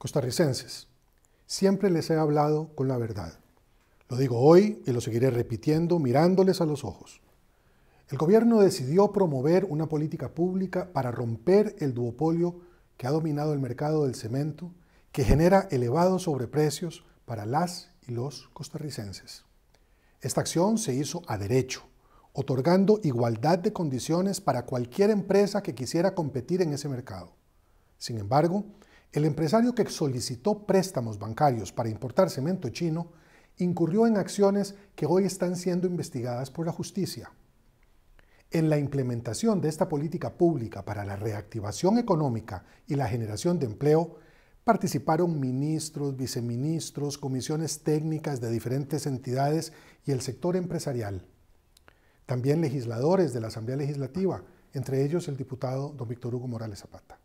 Costarricenses, siempre les he hablado con la verdad. Lo digo hoy y lo seguiré repitiendo mirándoles a los ojos. El gobierno decidió promover una política pública para romper el duopolio que ha dominado el mercado del cemento, que genera elevados sobreprecios para las y los costarricenses. Esta acción se hizo a derecho, otorgando igualdad de condiciones para cualquier empresa que quisiera competir en ese mercado. Sin embargo, el empresario que solicitó préstamos bancarios para importar cemento chino incurrió en acciones que hoy están siendo investigadas por la justicia. En la implementación de esta política pública para la reactivación económica y la generación de empleo, participaron ministros, viceministros, comisiones técnicas de diferentes entidades y el sector empresarial. También legisladores de la Asamblea Legislativa, entre ellos el diputado don Víctor Hugo Morales Zapata.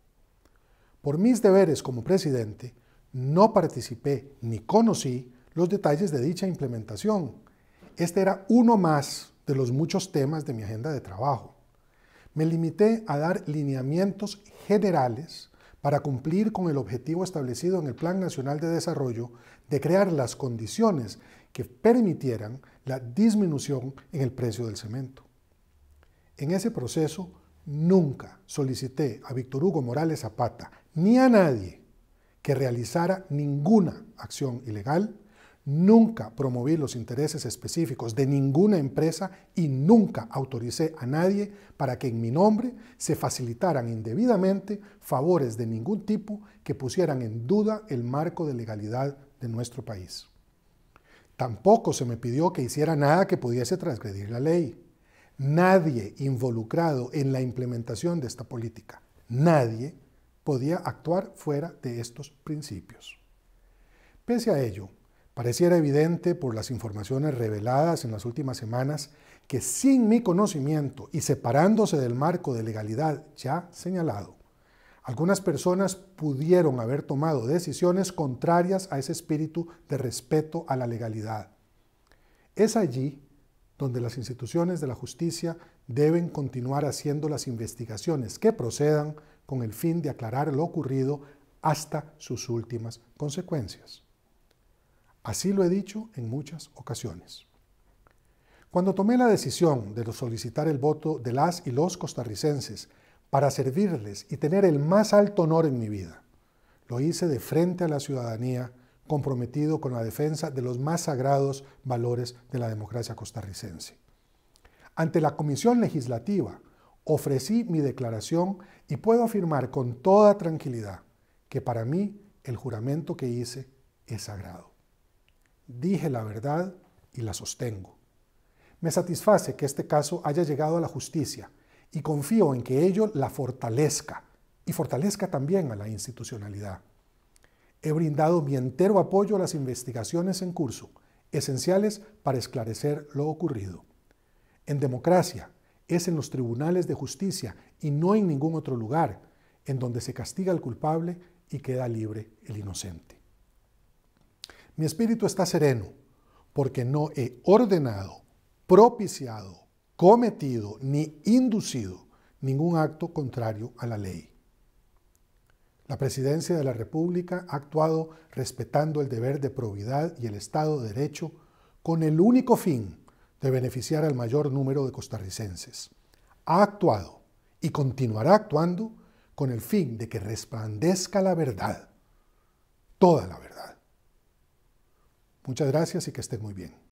Por mis deberes como presidente, no participé ni conocí los detalles de dicha implementación. Este era uno más de los muchos temas de mi agenda de trabajo. Me limité a dar lineamientos generales para cumplir con el objetivo establecido en el Plan Nacional de Desarrollo de crear las condiciones que permitieran la disminución en el precio del cemento. En ese proceso nunca solicité a Víctor Hugo Morales Zapata ni a nadie que realizara ninguna acción ilegal, nunca promoví los intereses específicos de ninguna empresa y nunca autoricé a nadie para que en mi nombre se facilitaran indebidamente favores de ningún tipo que pusieran en duda el marco de legalidad de nuestro país. Tampoco se me pidió que hiciera nada que pudiese transgredir la ley nadie involucrado en la implementación de esta política, nadie podía actuar fuera de estos principios. Pese a ello, pareciera evidente por las informaciones reveladas en las últimas semanas que sin mi conocimiento y separándose del marco de legalidad ya señalado, algunas personas pudieron haber tomado decisiones contrarias a ese espíritu de respeto a la legalidad. Es allí donde las instituciones de la justicia deben continuar haciendo las investigaciones que procedan con el fin de aclarar lo ocurrido hasta sus últimas consecuencias. Así lo he dicho en muchas ocasiones. Cuando tomé la decisión de solicitar el voto de las y los costarricenses para servirles y tener el más alto honor en mi vida, lo hice de frente a la ciudadanía, comprometido con la defensa de los más sagrados valores de la democracia costarricense. Ante la Comisión Legislativa ofrecí mi declaración y puedo afirmar con toda tranquilidad que para mí el juramento que hice es sagrado. Dije la verdad y la sostengo. Me satisface que este caso haya llegado a la justicia y confío en que ello la fortalezca y fortalezca también a la institucionalidad. He brindado mi entero apoyo a las investigaciones en curso, esenciales para esclarecer lo ocurrido. En democracia es en los tribunales de justicia y no en ningún otro lugar en donde se castiga al culpable y queda libre el inocente. Mi espíritu está sereno porque no he ordenado, propiciado, cometido ni inducido ningún acto contrario a la ley. La Presidencia de la República ha actuado respetando el deber de probidad y el Estado de Derecho con el único fin de beneficiar al mayor número de costarricenses. Ha actuado y continuará actuando con el fin de que resplandezca la verdad, toda la verdad. Muchas gracias y que estén muy bien.